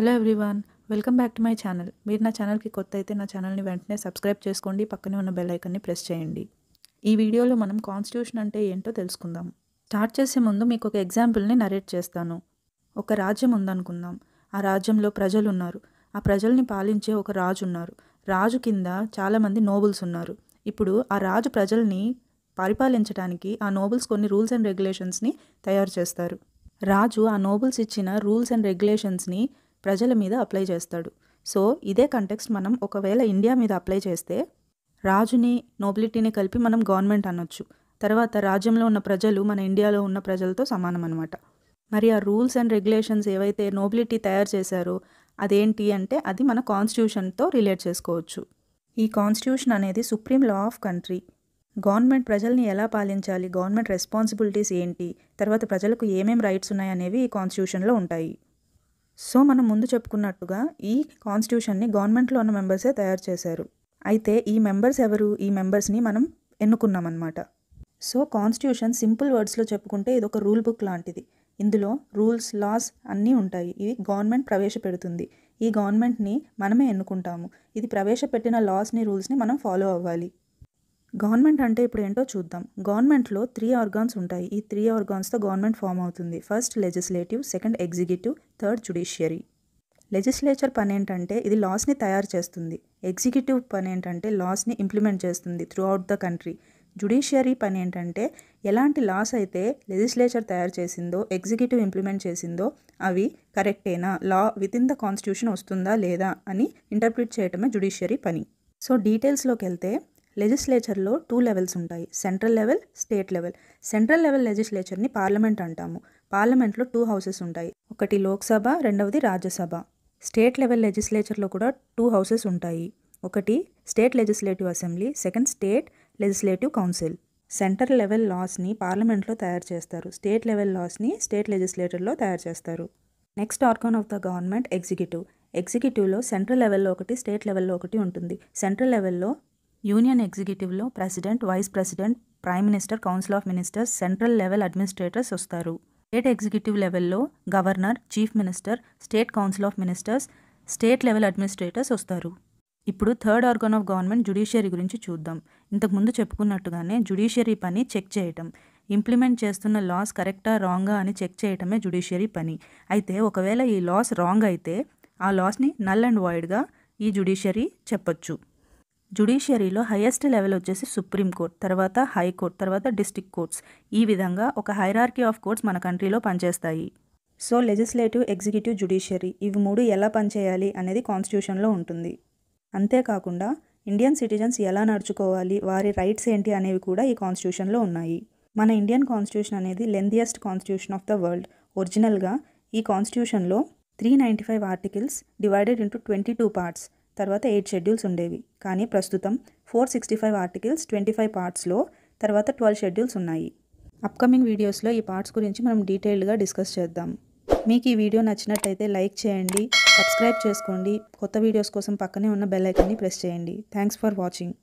hello everyone welcome back to my channel మీరు నా ఛానల్కి కొత్త అయితే నా ఛానల్ని వెంటనే సబ్స్క్రైబ్ చేసుకోండి పక్కనే ఉన్న బెల్ ఐకన్ని ప్రెస్ చేయండి ఈ వీడియోలో మనం కాన్స్టిట్యూషన్ అంటే ఏంటో తెలుసుకుందాం స్టార్ట్ చేసే ముందు మీకు ఒక ఎగ్జాంపుల్ని నరేట్ చేస్తాను ఒక రాజ్యం ఉందనుకుందాం ఆ రాజ్యంలో ప్రజలు ఉన్నారు ఆ ప్రజల్ని పాలించే ఒక రాజు ఉన్నారు రాజు కింద చాలామంది నోబుల్స్ ఉన్నారు ఇప్పుడు ఆ రాజు ప్రజల్ని పరిపాలించడానికి ఆ నోబుల్స్ కొన్ని రూల్స్ అండ్ రెగ్యులేషన్స్ని తయారు చేస్తారు రాజు ఆ నోబుల్స్ ఇచ్చిన రూల్స్ అండ్ రెగ్యులేషన్స్ని ప్రజల మీద అప్లై చేస్తాడు సో ఇదే కంటెక్స్ట్ మనం ఒకవేళ ఇండియా మీద అప్లై చేస్తే రాజుని నోబిలిటీని కలిపి మనం గవర్నమెంట్ అనొచ్చు తర్వాత రాజ్యంలో ఉన్న ప్రజలు మన ఇండియాలో ఉన్న ప్రజలతో సమానం అనమాట మరి ఆ రూల్స్ అండ్ రెగ్యులేషన్స్ ఏవైతే నోబిలిటీ తయారు చేశారో అదేంటి అంటే అది మన కాన్స్టిట్యూషన్తో రిలేట్ చేసుకోవచ్చు ఈ కాన్స్టిట్యూషన్ అనేది supreme law of country government ప్రజల్ని ఎలా పాలించాలి గవర్నమెంట్ రెస్పాన్సిబిలిటీస్ ఏంటి తర్వాత ప్రజలకు ఏమేం రైట్స్ ఉన్నాయనేవి ఈ కాన్స్టిట్యూషన్లో ఉంటాయి సో మనం ముందు చెప్పుకున్నట్టుగా ఈ కాన్స్టిట్యూషన్ని గవర్నమెంట్లో ఉన్న మెంబర్సే తయారు చేశారు అయితే ఈ మెంబర్స్ ఎవరు ఈ మెంబర్స్ని మనం ఎన్నుకున్నామన్నమాట సో కాన్స్టిట్యూషన్ సింపుల్ వర్డ్స్లో చెప్పుకుంటే ఇది ఒక రూల్ బుక్ లాంటిది ఇందులో రూల్స్ లాస్ అన్నీ ఉంటాయి ఇవి గవర్నమెంట్ ప్రవేశపెడుతుంది ఈ గవర్నమెంట్ని మనమే ఎన్నుకుంటాము ఇది ప్రవేశపెట్టిన లాస్ని రూల్స్ని మనం ఫాలో అవ్వాలి గవర్నమెంట్ అంటే ఇప్పుడు ఏంటో చూద్దాం గవర్నమెంట్లో త్రీ ఆర్గాన్స్ ఉంటాయి ఈ త్రీ ఆర్గాన్స్తో గవర్నమెంట్ ఫామ్ అవుతుంది first legislative second executive third judiciary legislature పని ఏంటంటే ఇది లాస్ని తయారు చేస్తుంది ఎగ్జిక్యూటివ్ పని ఏంటంటే లాస్ని ఇంప్లిమెంట్ చేస్తుంది throughout the country judiciary పని ఏంటంటే ఎలాంటి లాస్ అయితే లెజిస్లేచర్ తయారు చేసిందో ఎగ్జిక్యూటివ్ ఇంప్లిమెంట్ చేసిందో అవి కరెక్టేనా law within the constitution వస్తుందా లేదా అని ఇంటర్ప్రిట్ చేయటమే జుడిషియరీ పని సో డీటెయిల్స్లోకి వెళ్తే లెజిస్లేచర్లో టూ లెవెల్స్ ఉంటాయి central level state level central level లెజిస్లేచర్ని పార్లమెంట్ అంటాము పార్లమెంట్లో టూ హౌసెస్ ఉంటాయి ఒకటి లోక్సభ రెండవది రాజ్యసభ స్టేట్ లెవెల్ లెజిస్లేచర్లో కూడా టూ హౌసెస్ ఉంటాయి ఒకటి state legislative assembly second state legislative council center level లాస్ని పార్లమెంట్లో తయారు చేస్తారు స్టేట్ లెవెల్ లాస్ని స్టేట్ లెజిస్లేటర్లో తయారు చేస్తారు next organ of the government executive ఎగ్జిక్యూటివ్లో సెంట్రల్ లెవెల్లో ఒకటి స్టేట్ లెవెల్లో ఒకటి ఉంటుంది సెంట్రల్ లెవెల్లో యూనియన్ ఎగ్జిక్యూటివ్లో president vice president prime minister council of ministers central level administrators వస్తారు స్టేట్ ఎగ్జిక్యూటివ్ లెవెల్లో governor chief minister state council of ministers state level administrators వస్తారు ఇప్పుడు third organ of government judiciary గురించి చూద్దాం ఇంతకుముందు చెప్పుకున్నట్టుగానే జుడిషియరీ పని చెక్ చేయటం ఇంప్లిమెంట్ చేస్తున్న లాస్ కరెక్టా రాంగా అని చెక్ చేయటమే జుడిషియరీ పని అయితే ఒకవేళ ఈ లాస్ రాంగ్ అయితే ఆ లాస్ని నల్ అండ్ వాయిడ్గా ఈ జుడిషియరీ చెప్పచ్చు జుడిషియరీలో హయ్యెస్ట్ లెవెల్ వచ్చేసి సుప్రీంకోర్టు తర్వాత హైకోర్టు తర్వాత డిస్టిక్ కోర్ట్స్ ఈ విధంగా ఒక హైరార్కీ ఆఫ్ కోర్ట్స్ మన కంట్రీలో పనిచేస్తాయి సో లెజిస్లేటివ్ ఎగ్జిక్యూటివ్ జుడిషియరీ ఇవి మూడు ఎలా పనిచేయాలి అనేది కాన్స్టిట్యూషన్లో ఉంటుంది అంతేకాకుండా ఇండియన్ సిటిజన్స్ ఎలా నడుచుకోవాలి వారి రైట్స్ ఏంటి అనేవి కూడా ఈ కాన్స్టిట్యూషన్లో ఉన్నాయి మన ఇండియన్ కాన్స్టిట్యూషన్ అనేది lengthiest constitution of the world ఒరిజినల్గా ఈ కాన్స్టిట్యూషన్లో three ninety five articles divided into twenty two parts తర్వాత ఎయిట్ షెడ్యూల్స్ ఉండేవి కానీ ప్రస్తుతం four sixty five articles twenty five పార్ట్స్లో తర్వాత ట్వెల్వ్ షెడ్యూల్స్ ఉన్నాయి అప్కమింగ్ వీడియోస్లో ఈ పార్ట్స్ గురించి మనం డీటెయిల్డ్గా డిస్కస్ చేద్దాం మీకు ఈ వీడియో నచ్చినట్టయితే లైక్ చేయండి సబ్స్క్రైబ్ చేసుకోండి కొత్త వీడియోస్ కోసం పక్కనే ఉన్న బెల్ ఐకాన్ని ప్రెస్ చేయండి థ్యాంక్స్ ఫర్ వాచింగ్